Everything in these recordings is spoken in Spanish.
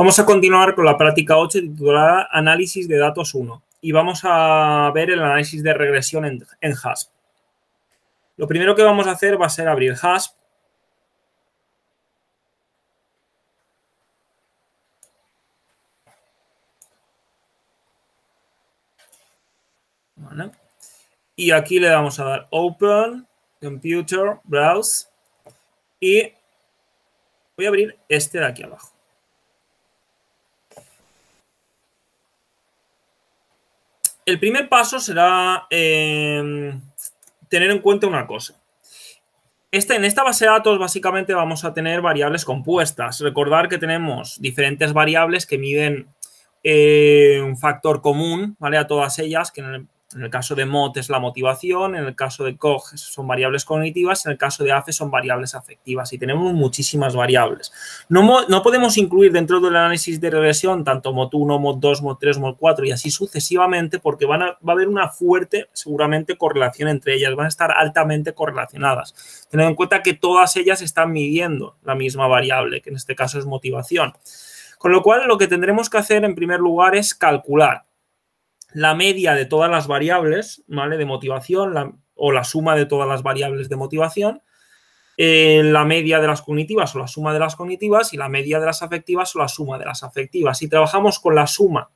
Vamos a continuar con la práctica 8 titulada Análisis de datos 1 y vamos a ver el análisis de regresión en, en HASP. Lo primero que vamos a hacer va a ser abrir HASP Y aquí le vamos a dar Open, Computer, Browse. Y voy a abrir este de aquí abajo. el primer paso será em, tener en cuenta una cosa. en esta base de datos básicamente vamos a tener variables compuestas. Recordar que tenemos diferentes variables que miden eh, un factor común ¿vale? a todas ellas, que en el en el caso de MOT es la motivación, en el caso de COG son variables cognitivas, en el caso de AFE son variables afectivas y tenemos muchísimas variables. No, podemos incluir dentro del análisis de regresión tanto MOT1, MOT2, MOT3, MOT4 y así sucesivamente porque van a, va a haber una fuerte, seguramente, correlación entre ellas, van a estar altamente correlacionadas. Teniendo en cuenta que todas ellas están midiendo la misma variable, que en este caso es motivación. Con lo cual, lo que tendremos que hacer en primer lugar es calcular la media de todas las variables, ¿vale? De motivación o la suma de todas las variables de motivación, eh, la media de las cognitivas o la suma de las cognitivas y la media de las afectivas o la suma de las afectivas. Si trabajamos con la suma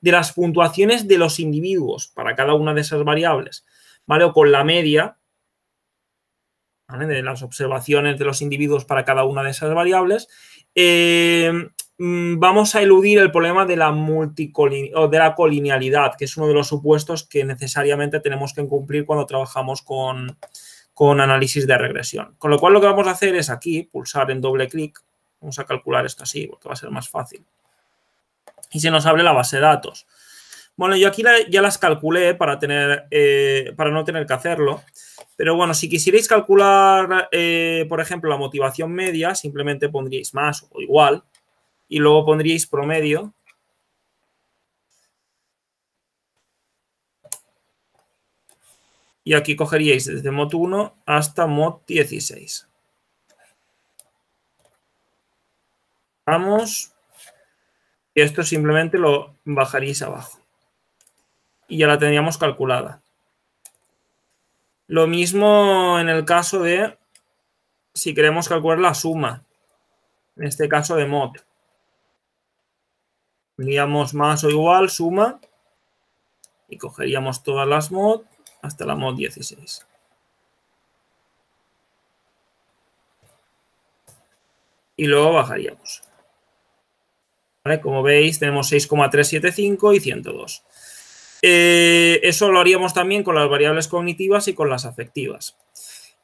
de las puntuaciones de los individuos para cada una de esas variables, ¿vale? O con la media de las observaciones de los individuos para cada una de esas variables. Eh, Mm, vamos a eludir el problema de la, o de la colinealidad, que es uno de los supuestos que necesariamente tenemos que cumplir cuando trabajamos con, análisis de regresión. Con lo cual lo que vamos a hacer es aquí, pulsar en doble clic, vamos a calcular esto así porque va a ser más fácil, y se nos abre la base de datos. Bueno, yo aquí ya las calculé para, tener, eh, para no tener que hacerlo, pero bueno, si quisierais calcular, eh, por ejemplo, la motivación media, simplemente pondríais más o igual, y luego pondríais promedio. Y aquí cogeríais desde mod 1 hasta mod 16. Vamos. Y esto simplemente lo bajaríais abajo. Y ya la tendríamos calculada. Lo mismo en el caso de si queremos calcular la suma. En este caso de mod miríamos más o igual, suma, y cogeríamos todas las mod hasta la mod 16. Y luego bajaríamos. Como veis, tenemos 6,375 y 102. Eh, eso lo haríamos también con las variables cognitivas y con las afectivas.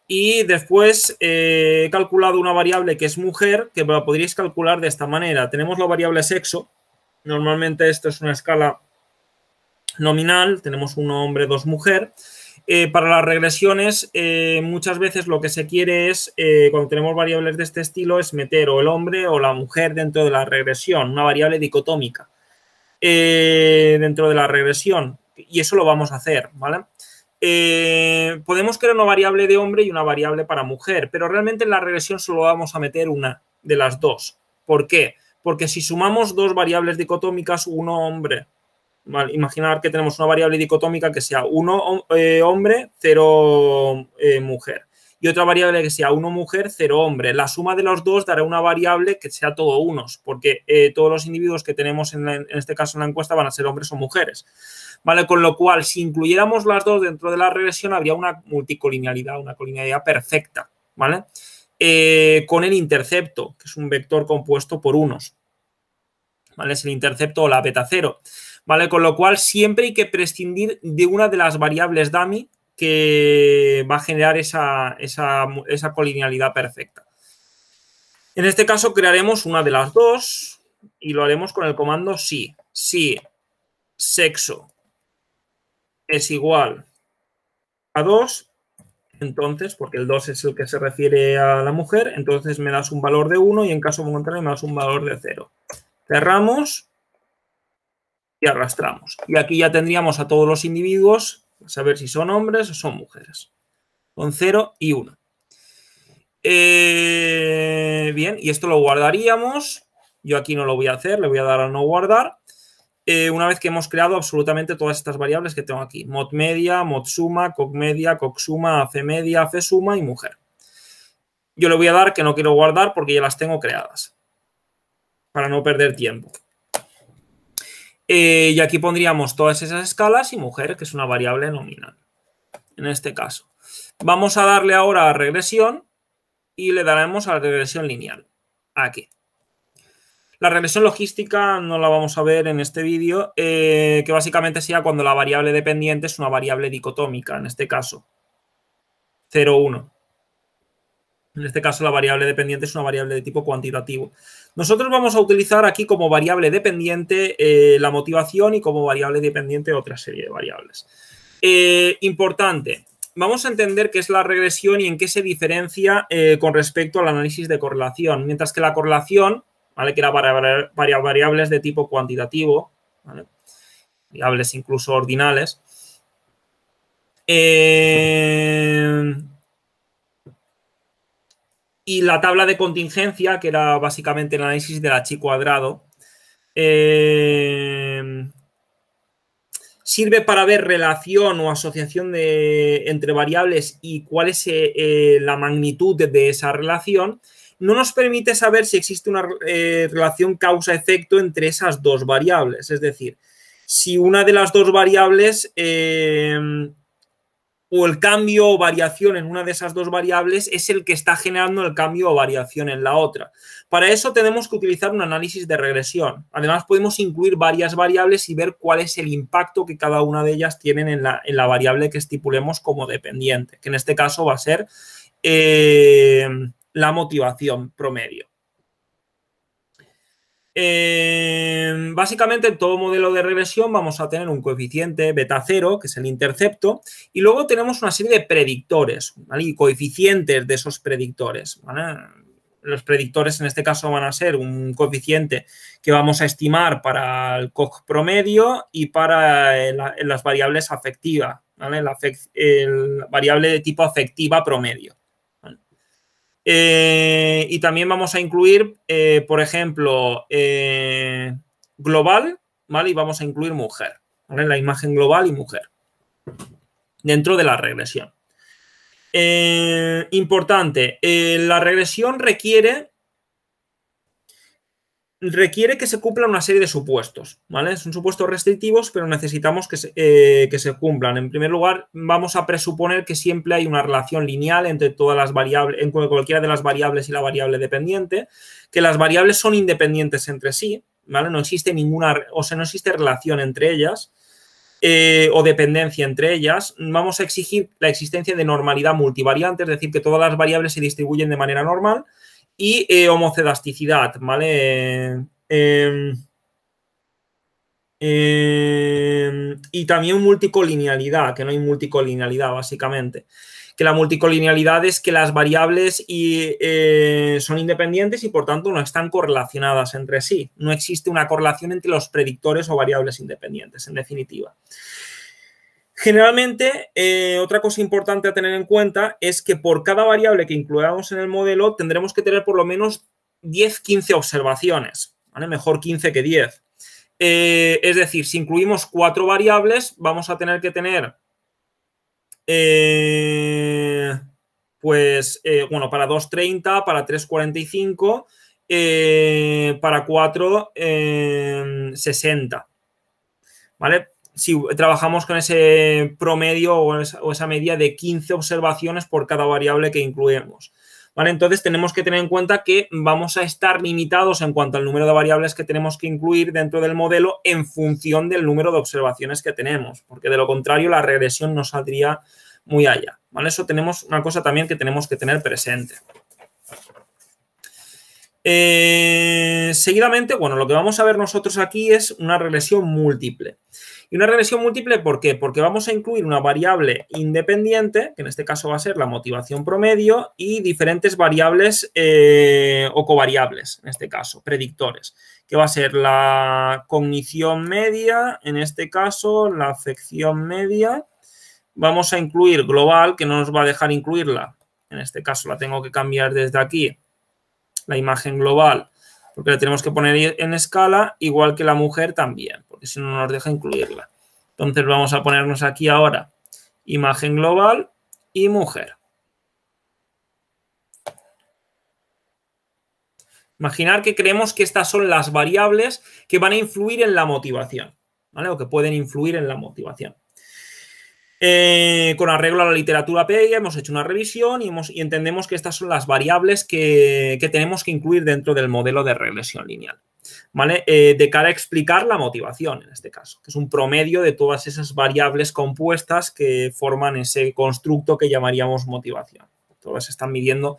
Y después eh, he calculado una variable que es mujer, que la podríais calcular de esta manera. Tenemos la variable sexo, Normalmente esto es una escala nominal, tenemos uno hombre, dos mujer. Eh, para las regresiones, eh, muchas veces lo que se quiere es, eh, cuando tenemos variables de este estilo, es meter o el hombre o la mujer dentro de la regresión, una variable dicotómica dentro de la regresión. Y eso lo vamos a hacer, ¿vale? podemos crear una variable de hombre y una variable para mujer, pero realmente en la regresión solo vamos a meter una de las dos. ¿Por qué? porque si sumamos dos variables dicotómicas, uno hombre, imaginar que tenemos una variable dicotómica que sea uno eh, hombre, cero eh, mujer, y otra variable que sea uno mujer, cero hombre. La suma de los dos dará una variable que sea todo unos, porque eh, todos los individuos que tenemos en, este caso en la encuesta van a ser hombres o mujeres. ¿vale? Con lo cual, si incluyéramos las dos dentro de la regresión, habría una multicolinealidad, una colinealidad perfecta, ¿vale? con el intercepto, que es un vector compuesto por unos. ¿vale? Es el intercepto o la beta 0, ¿vale? Con lo cual siempre hay que prescindir de una de las variables dummy que va a generar esa, esa colinealidad perfecta. En este caso crearemos una de las dos y lo haremos con el comando si. Si sexo es igual a 2, entonces, porque el 2 es el que se refiere a la mujer, entonces me das un valor de 1 y en caso contrario me das un valor de 0 cerramos y arrastramos. Y aquí ya tendríamos a todos los individuos, a saber si son hombres o son mujeres, con 0 y 1. Eh, bien, y esto lo guardaríamos. Yo aquí no lo voy a hacer, le voy a dar a no guardar. Eh, una vez que hemos creado absolutamente todas estas variables que tengo aquí, mod media, mod suma, coc media, coc suma, c media, c suma y mujer. Yo le voy a dar que no quiero guardar porque ya las tengo creadas para no perder tiempo. Eh, y aquí pondríamos todas esas escalas y mujer, que es una variable nominal, en este caso. Vamos a darle ahora a regresión y le daremos a la regresión lineal, aquí. La regresión logística no la vamos a ver en este vídeo, eh, que básicamente sea cuando la variable dependiente es una variable dicotómica, en este caso, 0, 1. En este caso la variable dependiente es una variable de tipo cuantitativo. Nosotros vamos a utilizar aquí como variable dependiente eh, la motivación y como variable dependiente otra serie de variables. Eh, importante, vamos a entender qué es la regresión y en qué se diferencia eh, con respecto al análisis de correlación. Mientras que la correlación, ¿vale? que era para, variables de tipo cuantitativo, variables incluso ordinales, y la tabla de contingencia, que era básicamente el análisis de la chi cuadrado, eh, sirve para ver relación o asociación entre variables y cuál es eh, eh, la magnitud de esa relación, no nos permite saber si existe una relación causa-efecto entre esas dos variables. Es decir, si una de las dos variables o el cambio o variación en una de esas dos variables es el que está generando el cambio o variación en la otra. Para eso tenemos que utilizar un análisis de regresión. Además, podemos incluir varias variables y ver cuál es el impacto que cada una de ellas tienen en la, en la variable que estipulemos como dependiente, que en este caso va a ser eh, la motivación promedio. Eh, básicamente en todo modelo de regresión vamos a tener un coeficiente beta cero, que es el intercepto, y luego tenemos una serie de predictores, Y coeficientes de esos predictores, Los predictores en este caso van a ser un coeficiente que vamos a estimar para el COG promedio y para eh, las variables afectivas, La, variable de tipo afectiva promedio. Eh, y también vamos a incluir, eh, por ejemplo, eh, global, ¿vale? Y vamos a incluir mujer, ¿vale? La imagen global y mujer dentro de la regresión. importante, la regresión requiere requiere que se cumplan una serie de supuestos, ¿vale? Son supuestos restrictivos, pero necesitamos que se, eh, que se, cumplan. En primer lugar, vamos a presuponer que siempre hay una relación lineal entre todas las variables, en cualquiera de las variables y la variable dependiente, que las variables son independientes entre sí, ¿vale? No existe ninguna, o sea, no existe relación entre ellas. Eh, o dependencia entre ellas, vamos a exigir la existencia de normalidad multivariante, es decir, que todas las variables se distribuyen de manera normal y eh, homocedasticidad, ¿vale? Em, em, y también multicolinealidad, que no hay multicolinealidad básicamente. Que la multicolinealidad es que las variables y, eh, son independientes y por tanto no están correlacionadas entre sí. No existe una correlación entre los predictores o variables independientes, en definitiva. Generalmente, eh, otra cosa importante a tener en cuenta es que por cada variable que incluyamos en el modelo tendremos que tener por lo menos 10-15 observaciones, ¿vale? mejor 15 que 10. Eh, es decir, si incluimos cuatro variables, vamos a tener que tener, eh, pues, bueno, para 2.30, para 3.45, para 4.60, ¿vale? si trabajamos con ese promedio o esa, media de 15 observaciones por cada variable que incluimos. ¿Vale? Entonces tenemos que tener en cuenta que vamos a estar limitados en cuanto al número de variables que tenemos que incluir dentro del modelo en función del número de observaciones que tenemos, porque de lo contrario la regresión no saldría muy allá, ¿vale? Eso tenemos una cosa también que tenemos que tener presente. Eh, seguidamente, bueno, lo que vamos a ver nosotros aquí es una regresión múltiple. Y una regresión múltiple, ¿por qué? Porque vamos a incluir una variable independiente, que en este caso va a ser la motivación promedio, y diferentes variables eh, o covariables, en este caso, predictores, que va a ser la cognición media, en este caso, la afección media. Vamos a incluir global, que no nos va a dejar incluirla. En este caso la tengo que cambiar desde aquí, la imagen global, porque la tenemos que poner en escala, igual que la mujer también, porque si no, nos deja incluirla. Entonces vamos a ponernos aquí ahora imagen global y mujer. Imaginar que creemos que estas son las variables que van a influir en la motivación, ¿vale? O que pueden influir en la motivación. Eh, con arreglo a la literatura PEI hemos hecho una revisión y, entendemos que estas son las variables que, tenemos que incluir dentro del modelo de regresión lineal. ¿vale? Eh, de cara a explicar la motivación en este caso, que es un promedio de todas esas variables compuestas que forman ese constructo que llamaríamos motivación. Todas están midiendo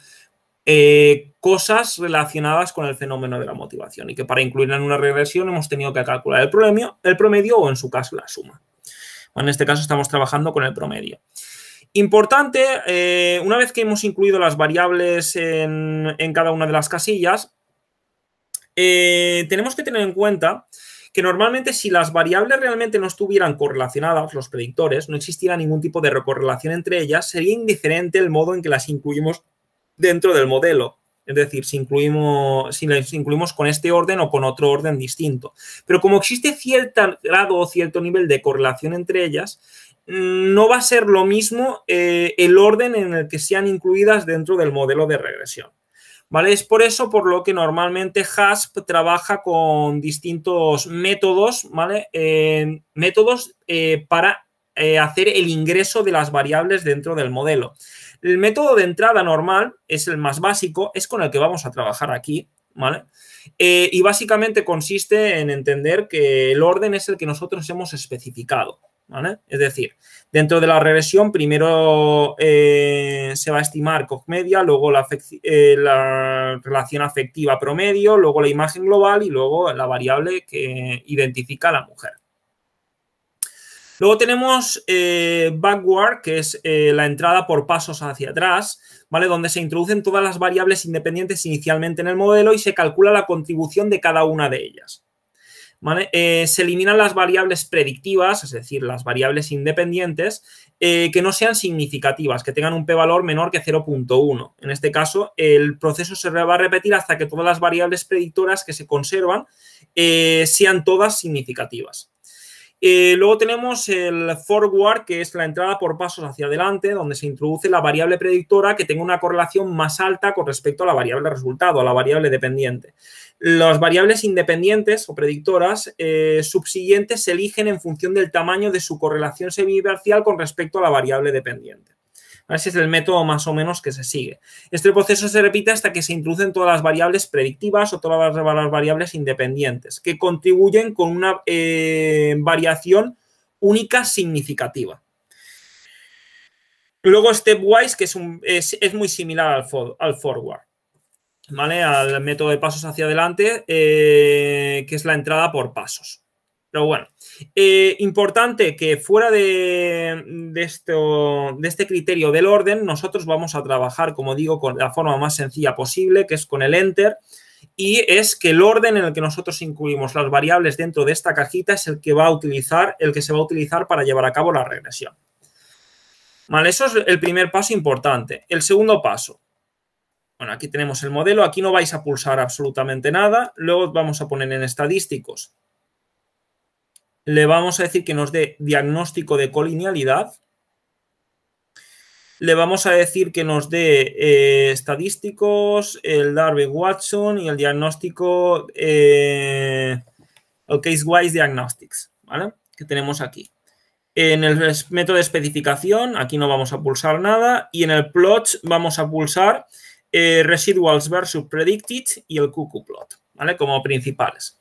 eh, cosas relacionadas con el fenómeno de la motivación y que para incluirla en una regresión hemos tenido que calcular el el promedio o en su caso la suma. En este caso estamos trabajando con el promedio. Importante, eh, una vez que hemos incluido las variables en, cada una de las casillas, eh, tenemos que tener en cuenta que normalmente si las variables realmente no estuvieran correlacionadas, los predictores, no existiera ningún tipo de recorrelación entre ellas, sería indiferente el modo en que las incluimos dentro del modelo es decir, si incluimos, si las incluimos con este orden o con otro orden distinto. Pero como existe cierto grado o cierto nivel de correlación entre ellas, mm, no va a ser lo mismo eh, el orden en el que sean incluidas dentro del modelo de regresión. ¿Vale? Es por eso por lo que normalmente HASP trabaja con distintos métodos, ¿vale? Eh, métodos eh, para hacer el ingreso de las variables dentro del modelo. El método de entrada normal es el más básico, es con el que vamos a trabajar aquí, ¿vale? Eh, y básicamente consiste en entender que el orden es el que nosotros hemos especificado, ¿vale? Es decir, dentro de la regresión primero eh, se va a estimar cog media, luego eh, la, relación afectiva promedio, luego la imagen global y luego la variable que identifica a la mujer. Luego tenemos eh, backward, que es eh, la entrada por pasos hacia atrás, ¿vale? Donde se introducen todas las variables independientes inicialmente en el modelo y se calcula la contribución de cada una de ellas. Eh, se eliminan las variables predictivas, es decir, las variables independientes, que no sean significativas, que tengan un p-valor menor que 0.1. En este caso, el proceso se va a repetir hasta que todas las variables predictoras que se conservan sean todas significativas. Eh, luego tenemos el forward, que es la entrada por pasos hacia adelante, donde se introduce la variable predictora que tenga una correlación más alta con respecto a la variable resultado, a la variable dependiente. Las variables independientes o predictoras eh, subsiguientes se eligen en función del tamaño de su correlación semiparcial con respecto a la variable dependiente. Ese es el método más o menos que se sigue. Este proceso se repite hasta que se introducen todas las variables predictivas o todas las variables independientes que contribuyen con una eh, variación única significativa. Luego Stepwise, que es, muy similar al, al forward. ¿vale? Al método de pasos hacia adelante, eh, que es la entrada por pasos. Pero bueno, eh, importante que fuera de, de este criterio del orden, nosotros vamos a trabajar, como digo, con la forma más sencilla posible, que es con el enter, y es que el orden en el que nosotros incluimos las variables dentro de esta cajita es el que va a utilizar, el que se va a utilizar para llevar a cabo la regresión. Vale, eso es el primer paso importante. El segundo paso, bueno, aquí tenemos el modelo, aquí no vais a pulsar absolutamente nada, luego vamos a poner en estadísticos le vamos a decir que nos dé diagnóstico de colinealidad, le vamos a decir que nos dé eh, estadísticos, el Darby-Watson y el diagnóstico, eh, el Case-Wise Diagnostics, ¿vale? Que tenemos aquí. En el método de especificación, aquí no vamos a pulsar nada, y en el plot vamos a pulsar eh, Residuals versus Predicted y el QQ plot, ¿vale? Como principales.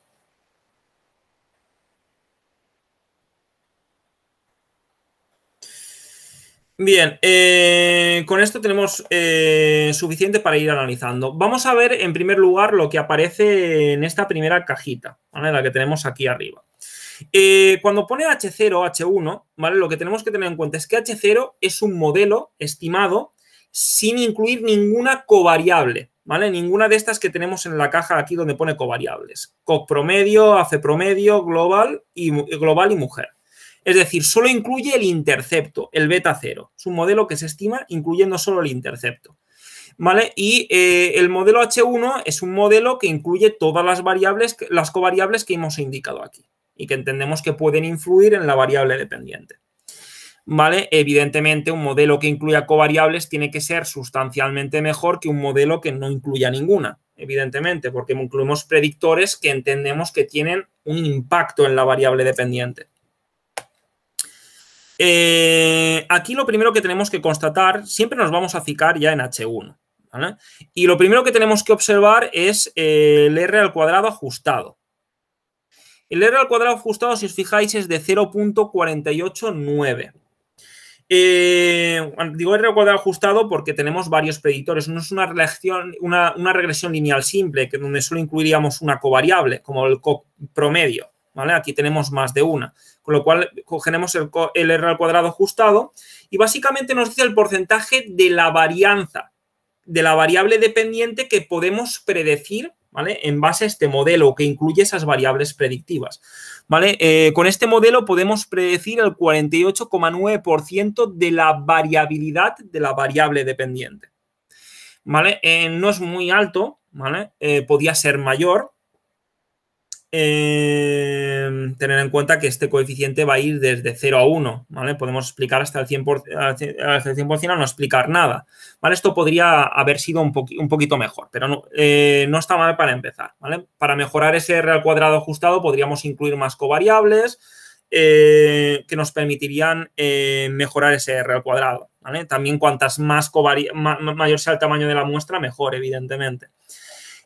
Bien, eh, con esto tenemos eh, suficiente para ir analizando. Vamos a ver en primer lugar lo que aparece en esta primera cajita, la que tenemos aquí arriba. Eh, cuando pone H0, H1, ¿vale? lo que tenemos que tener en cuenta es que H0 es un modelo estimado sin incluir ninguna covariable, ¿vale? Ninguna de estas que tenemos en la caja aquí donde pone covariables. COC promedio, hace promedio, global y, global y mujer. Es decir, solo incluye el intercepto, el beta 0. Es un modelo que se estima incluyendo solo el intercepto. ¿Vale? Y eh, el modelo H1 es un modelo que incluye todas las variables, las covariables que hemos indicado aquí y que entendemos que pueden influir en la variable dependiente. ¿Vale? Evidentemente, un modelo que incluya covariables tiene que ser sustancialmente mejor que un modelo que no incluya ninguna, evidentemente, porque incluimos predictores que entendemos que tienen un impacto en la variable dependiente. Eh, aquí lo primero que tenemos que constatar, siempre nos vamos a fijar ya en H1. Y lo primero que tenemos que observar es eh, el R al cuadrado ajustado. El R al cuadrado ajustado, si os fijáis, es de 0.489. Eh, digo R al cuadrado ajustado porque tenemos varios predictores. No es una regresión, una, regresión lineal simple, que donde solo incluiríamos una covariable, como el promedio. Aquí tenemos más de una, con lo cual cogeremos el, R al cuadrado ajustado y básicamente nos dice el porcentaje de la varianza, de la variable dependiente que podemos predecir ¿Vale? En base a este modelo que incluye esas variables predictivas, ¿vale? Eh, con este modelo podemos predecir el 48,9% de la variabilidad de la variable dependiente, ¿vale? Eh, no es muy alto, ¿vale? Eh, podía ser mayor, Em, tener en cuenta que este coeficiente va a ir desde 0 a 1, ¿vale? Podemos explicar hasta el 100%, no explicar nada, ¿vale? Esto podría haber sido un, poquito mejor, pero eh, no, está mal para empezar, ¿vale? Para mejorar ese R al cuadrado ajustado podríamos incluir más covariables eh, que nos permitirían eh, mejorar ese R al cuadrado, ¿vale? También cuantas más, más mayor sea el tamaño de la muestra, mejor, evidentemente.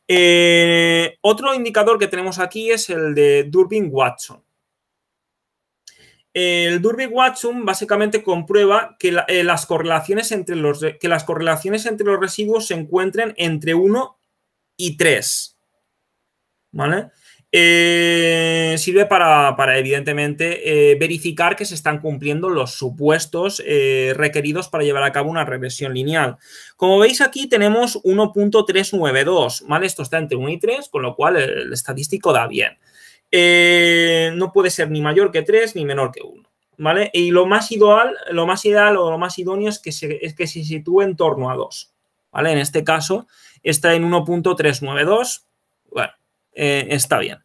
Eh, otro indicador que tenemos aquí es el de Durbin Watson. El Durbin Watson básicamente comprueba que, eh, las correlaciones entre los, que las correlaciones entre los residuos se encuentren entre 1 y 3. ¿Vale? Eh, sirve para, evidentemente, eh, verificar que se están cumpliendo los supuestos eh, requeridos para llevar a cabo una regresión lineal. Como veis aquí tenemos 1.392, ¿vale? Esto está entre 1 y 3, con lo cual el, estadístico da bien. no puede ser ni mayor que 3 ni menor que 1. ¿Vale? Y lo más ideal, lo más ideal o lo más idóneo es que se, es que se sitúe en torno a 2. ¿Vale? En este caso está en 1.392. Bueno, eh, está bien.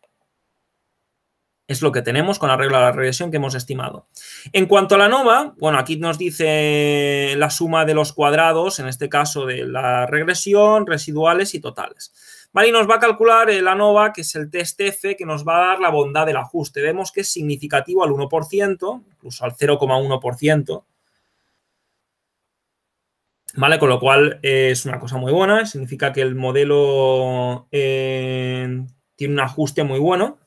Es lo que tenemos con la regla de la regresión que hemos estimado. En cuanto a la nova, bueno, aquí nos dice la suma de los cuadrados, en este caso de la regresión, residuales y totales. Vale, y nos va a calcular eh, la nova, que es el test F, que nos va a dar la bondad del ajuste. Vemos que es significativo al 1%, incluso al 0,1%. ¿Vale? Con lo cual eh, es una cosa muy buena, significa que el modelo tiene un ajuste muy bueno.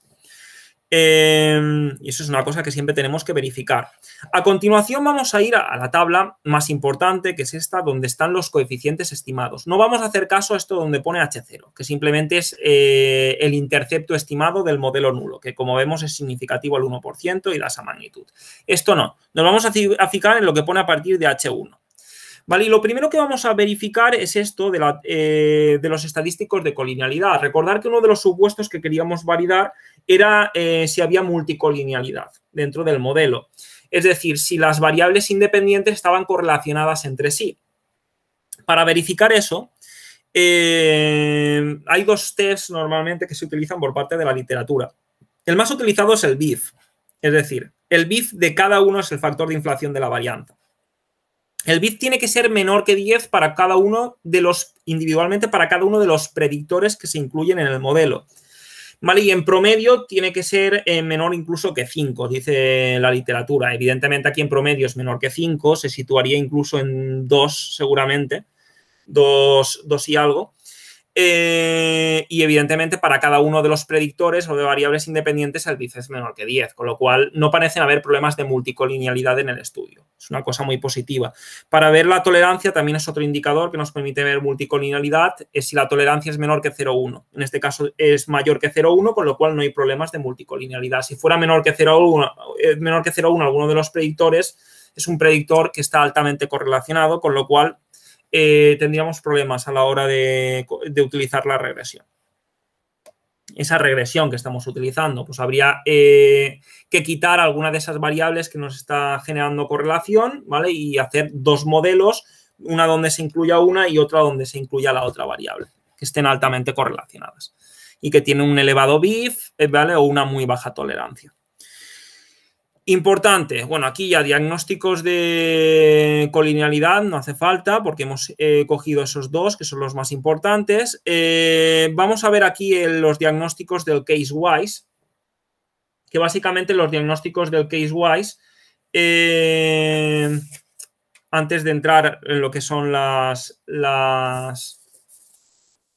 Em, y eso es una cosa que siempre tenemos que verificar. A continuación vamos a ir a, la tabla más importante, que es esta, donde están los coeficientes estimados. No vamos a hacer caso a esto donde pone H0, que simplemente es eh, el intercepto estimado del modelo nulo, que como vemos es significativo al 1% y da esa magnitud. Esto no, nos vamos a fijar en lo que pone a partir de H1. Y lo primero que vamos a verificar es esto eh, de, los estadísticos de colinealidad. Recordar que uno de los supuestos que queríamos validar era eh, si había multicolinealidad dentro del modelo. Es decir, si las variables independientes estaban correlacionadas entre sí. Para verificar eso, eh, hay dos tests normalmente que se utilizan por parte de la literatura. El más utilizado es el BIF, es decir, el BIF de cada uno es el factor de inflación de la varianza. El bit tiene que ser menor que 10 para cada uno de los, individualmente para cada uno de los predictores que se incluyen en el modelo. ¿Vale? Y en promedio tiene que ser eh, menor incluso que 5, dice la literatura. Evidentemente aquí en promedio es menor que 5, se situaría incluso en 2 seguramente, 2 y algo. Eh, y evidentemente para cada uno de los predictores o de variables independientes el bif es menor que 10, con lo cual no parecen haber problemas de multicolinealidad en el estudio. Es una cosa muy positiva. Para ver la tolerancia también es otro indicador que nos permite ver multicolinealidad, es si la tolerancia es menor que 0,1. En este caso es mayor que 0,1, con lo cual no hay problemas de multicolinealidad. Si fuera menor que eh, menor que 0,1 alguno de los predictores, es un predictor que está altamente correlacionado, con lo cual eh, tendríamos problemas a la hora de, utilizar la regresión. Esa regresión que estamos utilizando, pues habría eh, que quitar alguna de esas variables que nos está generando correlación, ¿vale? Y hacer dos modelos, una donde se incluya una y otra donde se incluya la otra variable, que estén altamente correlacionadas y que tienen un elevado BIF, eh, ¿vale? O una muy baja tolerancia. Importante, bueno, aquí ya diagnósticos de colinealidad no hace falta porque hemos eh, cogido esos dos que son los más importantes. Eh, vamos a ver aquí los diagnósticos del case wise, que básicamente los diagnósticos del case wise, eh, antes de entrar en lo que son las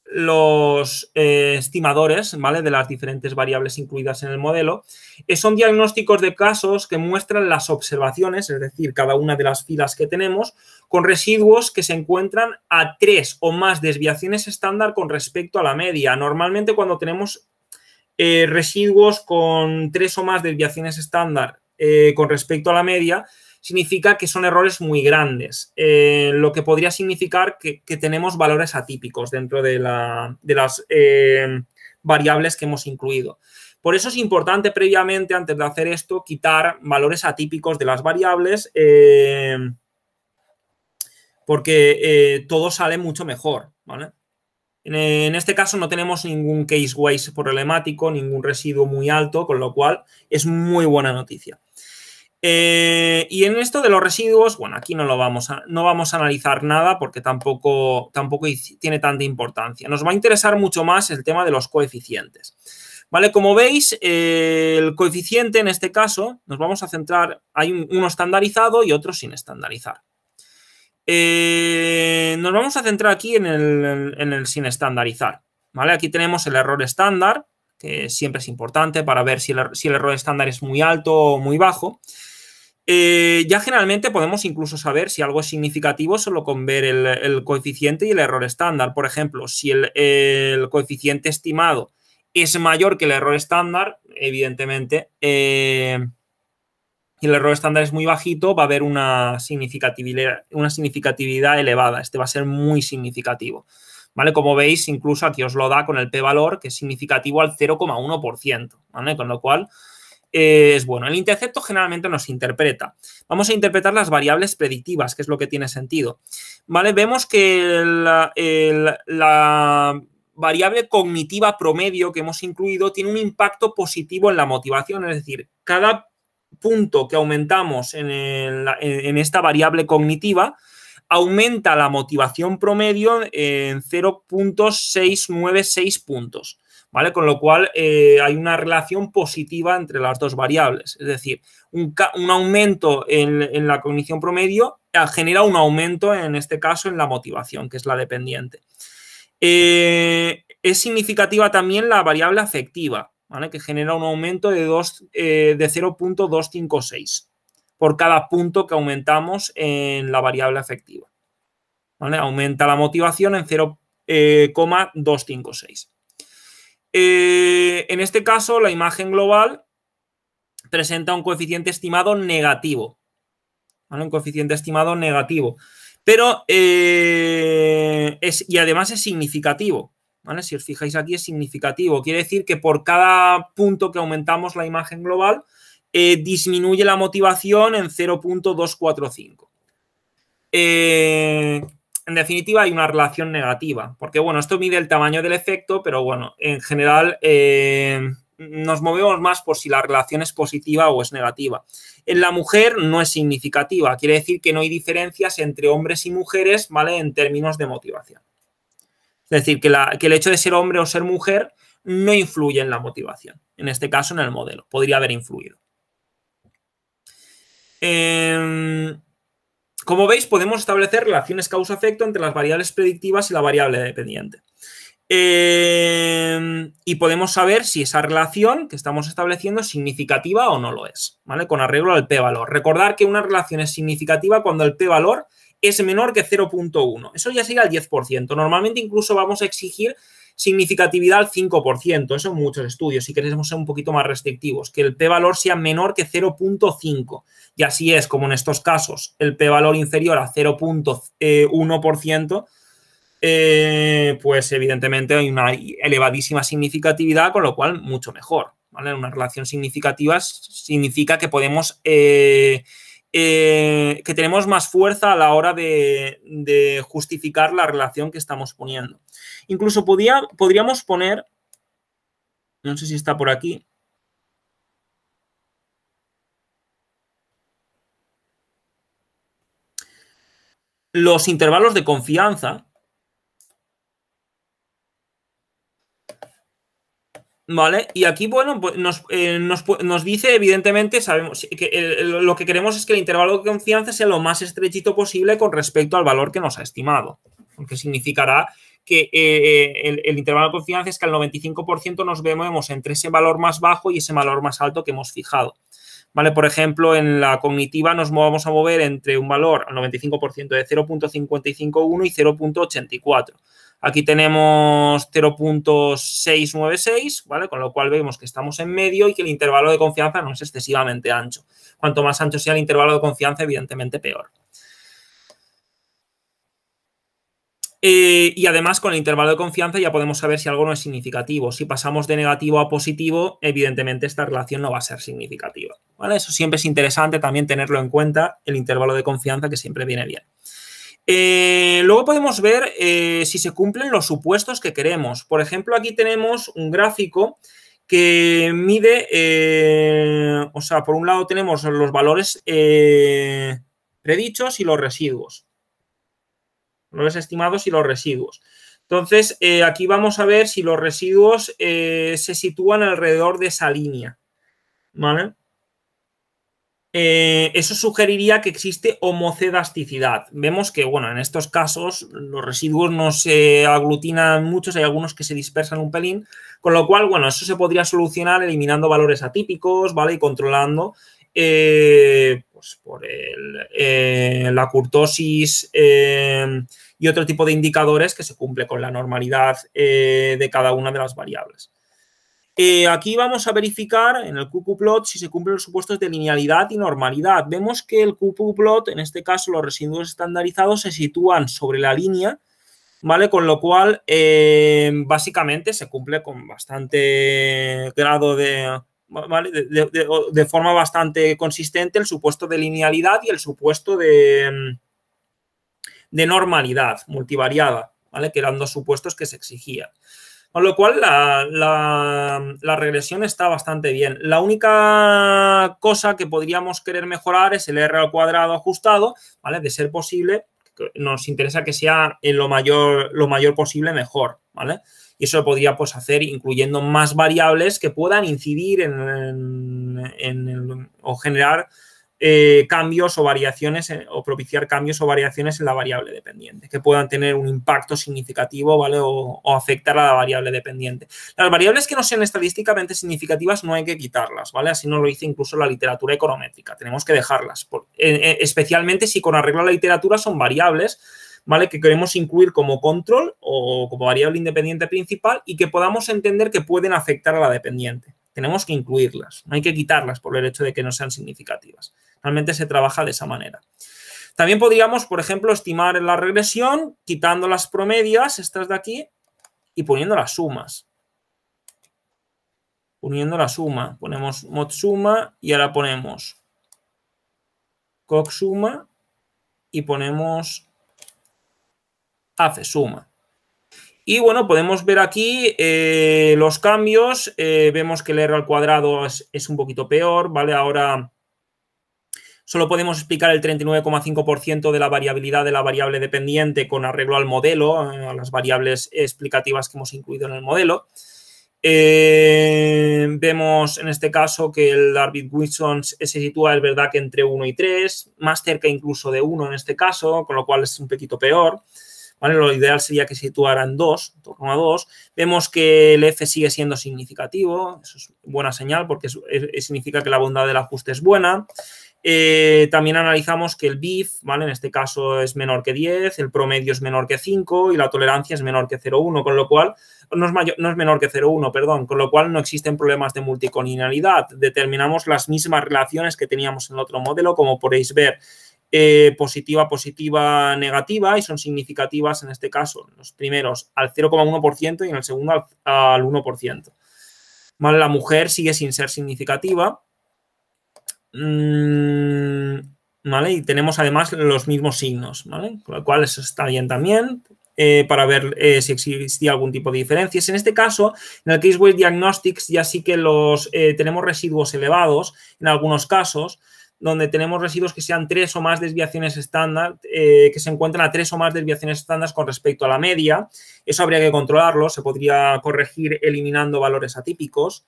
los eh, estimadores ¿vale? de las diferentes variables incluidas en el modelo, eh, son diagnósticos de casos que muestran las observaciones, es decir, cada una de las filas que tenemos, con residuos que se encuentran a tres o más desviaciones estándar con respecto a la media. Normalmente cuando tenemos eh, residuos con tres o más desviaciones estándar con respecto a la media, significa que son errores muy grandes, eh, lo que podría significar que, tenemos valores atípicos dentro de, las eh, variables que hemos incluido. Por eso es importante previamente, antes de hacer esto, quitar valores atípicos de las variables, eh, porque todo sale mucho mejor. En, este caso no tenemos ningún case waste problemático, ningún residuo muy alto, con lo cual es muy buena noticia. Eh, y en esto de los residuos, bueno, aquí no lo vamos a, no vamos a analizar nada porque tampoco, tampoco tiene tanta importancia. Nos va a interesar mucho más el tema de los coeficientes. ¿Vale? Como veis, eh, el coeficiente en este caso, nos vamos a centrar, hay uno estandarizado y otro sin estandarizar. Eh, nos vamos a centrar aquí en el, sin estandarizar. ¿Vale? Aquí tenemos el error estándar, que siempre es importante para ver si el, si el error estándar es muy alto o muy bajo. Eh, ya generalmente podemos incluso saber si algo es significativo solo con ver el, coeficiente y el error estándar. Por ejemplo, si el, coeficiente estimado es mayor que el error estándar, evidentemente, y eh, el error estándar es muy bajito, va a haber una significatividad, una significatividad elevada. Este va a ser muy significativo. ¿Vale? Como veis, incluso aquí os lo da con el p-valor, que es significativo al 0,1%, ¿vale? Con lo cual, eh, es bueno. El intercepto generalmente nos interpreta. Vamos a interpretar las variables predictivas, que es lo que tiene sentido. Vemos que la variable cognitiva promedio que hemos incluido tiene un impacto positivo en la motivación, es decir, cada punto que aumentamos en, en esta variable cognitiva aumenta la motivación promedio en 0.696 puntos. Con lo cual eh, hay una relación positiva entre las dos variables, es decir, un, aumento en, la cognición promedio eh, genera un aumento, en este caso, en la motivación, que es la dependiente. Eh, es significativa también la variable afectiva, que genera un aumento de, de 0.256 por cada punto que aumentamos en la variable afectiva. Aumenta la motivación en 0.256. Eh, en este caso, la imagen global presenta un coeficiente estimado negativo. Un coeficiente estimado negativo. Pero eh, y además es significativo. Si os fijáis aquí, es significativo. Quiere decir que por cada punto que aumentamos la imagen global, eh, disminuye la motivación en 0.245 en definitiva, hay una relación negativa, porque bueno, esto mide el tamaño del efecto, pero bueno, en general eh, nos movemos más por si la relación es positiva o es negativa. En la mujer no es significativa, quiere decir que no hay diferencias entre hombres y mujeres, ¿vale? En términos de motivación. Es decir, que, el hecho de ser hombre o ser mujer no influye en la motivación, en este caso en el modelo, podría haber influido. Em, como veis, podemos establecer relaciones causa-efecto entre las variables predictivas y la variable dependiente. Em, y podemos saber si esa relación que estamos estableciendo es significativa o no lo es, ¿vale? Con arreglo al p-valor. Recordar que una relación es significativa cuando el p-valor es menor que 0.1. Eso ya sería el 10%. Normalmente incluso vamos a exigir Significatividad al 5%, eso en muchos estudios. Si queremos ser un poquito más restrictivos, que el p-valor sea menor que 0.5. Y así es, como en estos casos, el p-valor inferior a 0.1%, eh, pues evidentemente hay una elevadísima significatividad, con lo cual mucho mejor. ¿vale? Una relación significativa significa que podemos... Eh, eh, que tenemos más fuerza a la hora de justificar la relación que estamos poniendo. Incluso podríamos poner, no sé si está por aquí, los intervalos de confianza, ¿Vale? Y aquí, bueno, pues, nos, eh, nos, dice, evidentemente, sabemos que lo que queremos es que el intervalo de confianza sea lo más estrechito posible con respecto al valor que nos ha estimado, porque significará que eh, eh, el, intervalo de confianza es que al 95% nos vemos entre ese valor más bajo y ese valor más alto que hemos fijado. ¿Vale? Por ejemplo, en la cognitiva nos vamos a mover entre un valor al 95% de 0.551 y 0.84. Aquí tenemos 0.696, ¿vale? Con lo cual vemos que estamos en medio y que el intervalo de confianza no es excesivamente ancho. Cuanto más ancho sea el intervalo de confianza, evidentemente peor. Eh, y además con el intervalo de confianza ya podemos saber si algo no es significativo. Si pasamos de negativo a positivo, evidentemente esta relación no va a ser significativa. Eso siempre es interesante también tenerlo en cuenta, el intervalo de confianza que siempre viene bien. Eh, luego podemos ver eh, si se cumplen los supuestos que queremos. Por ejemplo, aquí tenemos un gráfico que mide, o sea, por un lado tenemos los valores predichos y los residuos no es estimados y los residuos. Entonces, eh, aquí vamos a ver si los residuos eh, se sitúan alrededor de esa línea. ¿Vale? Eh, eso sugeriría que existe homocedasticidad. Vemos que, bueno, en estos casos los residuos no se aglutinan muchos, hay algunos que se dispersan un pelín, con lo cual, bueno, eso se podría solucionar eliminando valores atípicos, ¿vale? Y controlando eh, pues por eh, la curtosis eh, y otro tipo de indicadores que se cumple con la normalidad de cada una de las variables. aquí vamos a verificar en el plot si se cumplen los supuestos de linealidad y normalidad. Vemos que el plot, en este caso los residuos estandarizados, se sitúan sobre la línea ¿vale? Con lo cual, básicamente se cumple con bastante grado de, de, forma bastante consistente el supuesto de linealidad y el supuesto de, mm, de normalidad multivariada, ¿vale? que eran dos supuestos que se exigían. Con lo cual, la, regresión está bastante bien. La única cosa que podríamos querer mejorar es el R al cuadrado ajustado, ¿vale? De ser posible, nos interesa que sea en lo mayor, lo mayor posible mejor, ¿vale? y eso lo podría pues, hacer incluyendo más variables que puedan incidir en, o generar eh, cambios o variaciones eh, o propiciar cambios o variaciones en la variable dependiente que puedan tener un impacto significativo ¿vale? o, afectar a la variable dependiente. Las variables que no sean estadísticamente significativas no hay que quitarlas, ¿vale? Así no lo dice incluso la literatura econométrica, tenemos que dejarlas, eh, especialmente si con arreglo a la literatura son variables ¿vale? Que queremos incluir como control o como variable independiente principal y que podamos entender que pueden afectar a la dependiente. Tenemos que incluirlas, no hay que quitarlas por el hecho de que no sean significativas. Realmente se trabaja de esa manera. También podríamos, por ejemplo, estimar la regresión quitando las promedias, estas de aquí, y poniendo las sumas. Poniendo la suma. Ponemos mod suma y ahora ponemos cox suma y ponemos hace suma. Y bueno, podemos ver aquí eh, los cambios. Eh, vemos que el R al cuadrado es, un poquito peor, ¿vale? Ahora solo podemos explicar el 39,5% de la variabilidad de la variable dependiente con arreglo al modelo, eh, a las variables explicativas que hemos incluido en el modelo. vemos en este caso que el Arbit Wilson se sitúa, es verdad, que entre 1 y 3, más cerca incluso de 1 en este caso, con lo cual es un poquito peor. Lo ideal sería que se situaran 2, en torno a 2. Vemos que el F sigue siendo significativo, eso es buena señal porque significa que la bondad del ajuste es buena. Eh, también analizamos que el BIF, ¿vale? En este caso es menor que 10, el promedio es menor que 5 y la tolerancia es menor que 0,1, con lo cual, no es, no es menor que 0,1, perdón, con lo cual no existen problemas de multicolinealidad. Determinamos las mismas relaciones que teníamos en el otro modelo, como podéis ver. Eh, positiva, positiva, negativa y son significativas en este caso, los primeros al 0,1% y en el segundo al, 1%. La mujer sigue sin ser significativa. Mm, y tenemos además los mismos signos, Con lo cual está bien también. Eh, para ver eh, si existía algún tipo de diferencias. En este caso, en el Caseway Diagnostics ya sí que los tenemos residuos elevados en algunos casos, donde tenemos residuos que sean tres o más desviaciones estándar, eh, que se encuentran a tres o más desviaciones estándar con respecto a la media. Eso habría que controlarlo, se podría corregir eliminando valores atípicos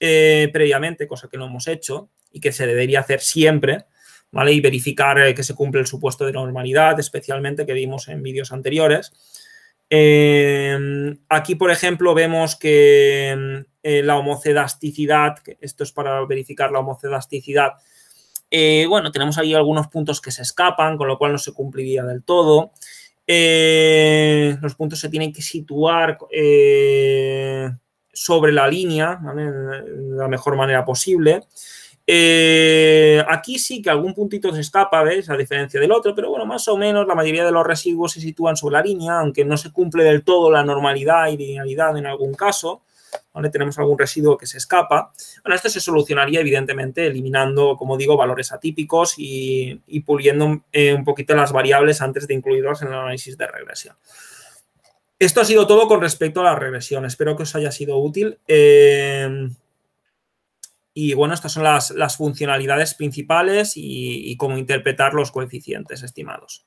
eh, previamente, cosa que no hemos hecho y que se debería hacer siempre. ¿Vale? Y verificar eh, que se cumple el supuesto de normalidad, especialmente que vimos en vídeos anteriores. aquí, por ejemplo, vemos que la homocedasticidad, esto es para verificar la homocedasticidad, eh, bueno, tenemos ahí algunos puntos que se escapan, con lo cual no se cumpliría del todo. Eh, los puntos se tienen que situar eh, sobre la línea de la mejor manera posible. aquí sí que algún puntito se escapa, ¿ves? A diferencia del otro, pero bueno, más o menos la mayoría de los residuos se sitúan sobre la línea, aunque no se cumple del todo la normalidad y linealidad en algún caso. Tenemos algún residuo que se escapa. Bueno, esto se solucionaría evidentemente eliminando, como digo, valores atípicos y, puliendo eh, un poquito las variables antes de incluirlas en el análisis de regresión. Esto ha sido todo con respecto a la regresión. Espero que os haya sido útil. Eh, y bueno, estas son las, funcionalidades principales y cómo interpretar los coeficientes estimados.